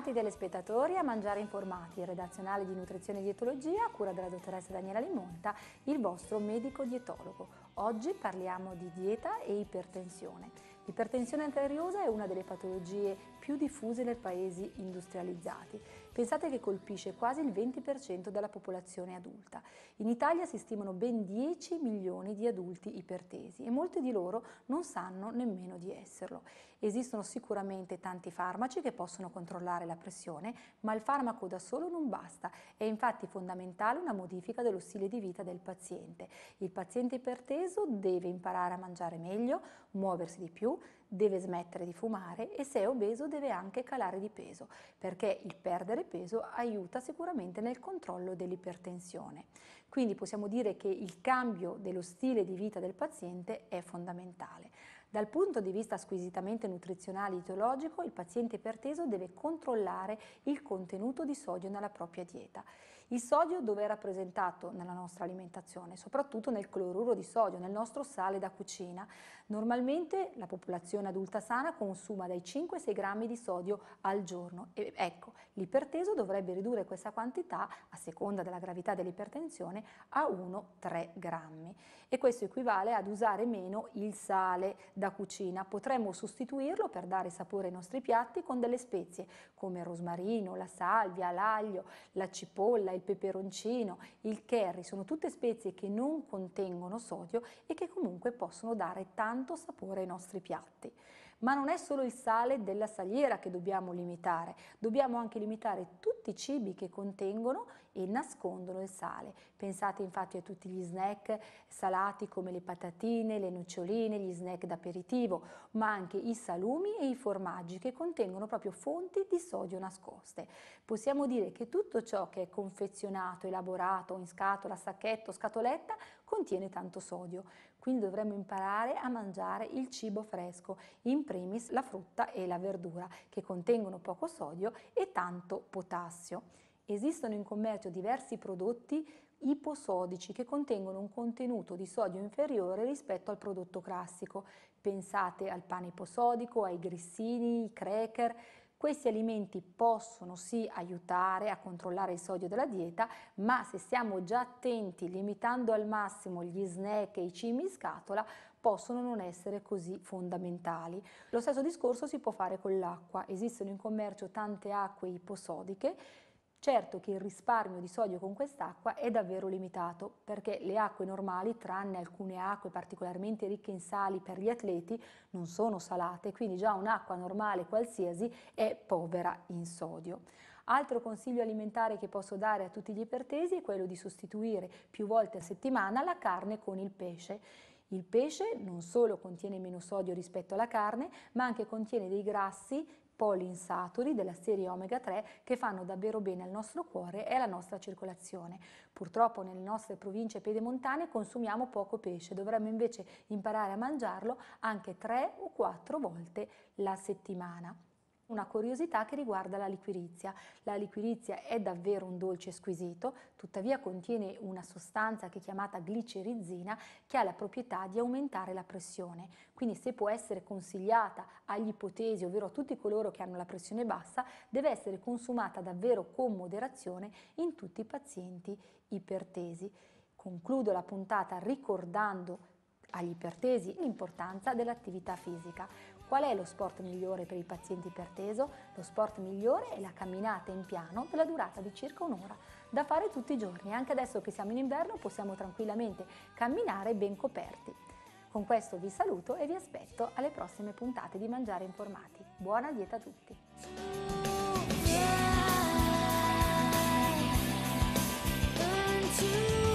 bentornati telespettatori a Mangiare Informati, redazionale di nutrizione e dietologia a cura della dottoressa Daniela Limonta, il vostro medico dietologo. Oggi parliamo di dieta e ipertensione. L'ipertensione arteriosa è una delle patologie più diffuse nei paesi industrializzati Pensate che colpisce quasi il 20% della popolazione adulta. In Italia si stimano ben 10 milioni di adulti ipertesi e molti di loro non sanno nemmeno di esserlo. Esistono sicuramente tanti farmaci che possono controllare la pressione, ma il farmaco da solo non basta. È infatti fondamentale una modifica dello stile di vita del paziente. Il paziente iperteso deve imparare a mangiare meglio, muoversi di più, deve smettere di fumare e se è obeso deve anche calare di peso, perché il perdere peso aiuta sicuramente nel controllo dell'ipertensione. Quindi possiamo dire che il cambio dello stile di vita del paziente è fondamentale. Dal punto di vista squisitamente nutrizionale e ideologico, il paziente iperteso deve controllare il contenuto di sodio nella propria dieta. Il sodio dove è rappresentato nella nostra alimentazione? Soprattutto nel cloruro di sodio, nel nostro sale da cucina. Normalmente la popolazione adulta sana consuma dai 5 ai 6 grammi di sodio al giorno. E ecco, l'iperteso dovrebbe ridurre questa quantità a seconda della gravità dell'ipertensione nutrizione a 1-3 grammi e questo equivale ad usare meno il sale da cucina. Potremmo sostituirlo per dare sapore ai nostri piatti con delle spezie come il rosmarino, la salvia, l'aglio, la cipolla, il peperoncino, il curry, sono tutte spezie che non contengono sodio e che comunque possono dare tanto sapore ai nostri piatti. Ma non è solo il sale della saliera che dobbiamo limitare, dobbiamo anche limitare tutti i cibi che contengono e nascondono il sale. Pensate infatti a tutti gli snack salati come le patatine, le noccioline, gli snack d'aperitivo, ma anche i salumi e i formaggi che contengono proprio fonti di sodio nascoste. Possiamo dire che tutto ciò che è confezionato, elaborato in scatola, sacchetto, scatoletta contiene tanto sodio, quindi dovremmo imparare a mangiare il cibo fresco, in primis la frutta e la verdura che contengono poco sodio e tanto potassio. Esistono in commercio diversi prodotti iposodici che contengono un contenuto di sodio inferiore rispetto al prodotto classico. Pensate al pane iposodico, ai grissini, ai cracker, questi alimenti possono sì aiutare a controllare il sodio della dieta, ma se siamo già attenti, limitando al massimo gli snack e i cimi in scatola, possono non essere così fondamentali. Lo stesso discorso si può fare con l'acqua. Esistono in commercio tante acque iposodiche Certo che il risparmio di sodio con quest'acqua è davvero limitato, perché le acque normali, tranne alcune acque particolarmente ricche in sali per gli atleti, non sono salate, quindi già un'acqua normale qualsiasi è povera in sodio. Altro consiglio alimentare che posso dare a tutti gli ipertesi è quello di sostituire più volte a settimana la carne con il pesce. Il pesce non solo contiene meno sodio rispetto alla carne, ma anche contiene dei grassi polinsaturi della serie omega 3 che fanno davvero bene al nostro cuore e alla nostra circolazione. Purtroppo nelle nostre province pedemontane consumiamo poco pesce, dovremmo invece imparare a mangiarlo anche 3 o 4 volte la settimana. Una curiosità che riguarda la liquirizia. La liquirizia è davvero un dolce squisito, tuttavia contiene una sostanza che è chiamata glicerizzina che ha la proprietà di aumentare la pressione. Quindi se può essere consigliata agli ipotesi, ovvero a tutti coloro che hanno la pressione bassa, deve essere consumata davvero con moderazione in tutti i pazienti ipertesi. Concludo la puntata ricordando agli ipertesi l'importanza dell'attività fisica. Qual è lo sport migliore per i pazienti iperteso? Lo sport migliore è la camminata in piano della durata di circa un'ora, da fare tutti i giorni. Anche adesso che siamo in inverno possiamo tranquillamente camminare ben coperti. Con questo vi saluto e vi aspetto alle prossime puntate di Mangiare Informati. Buona dieta a tutti! to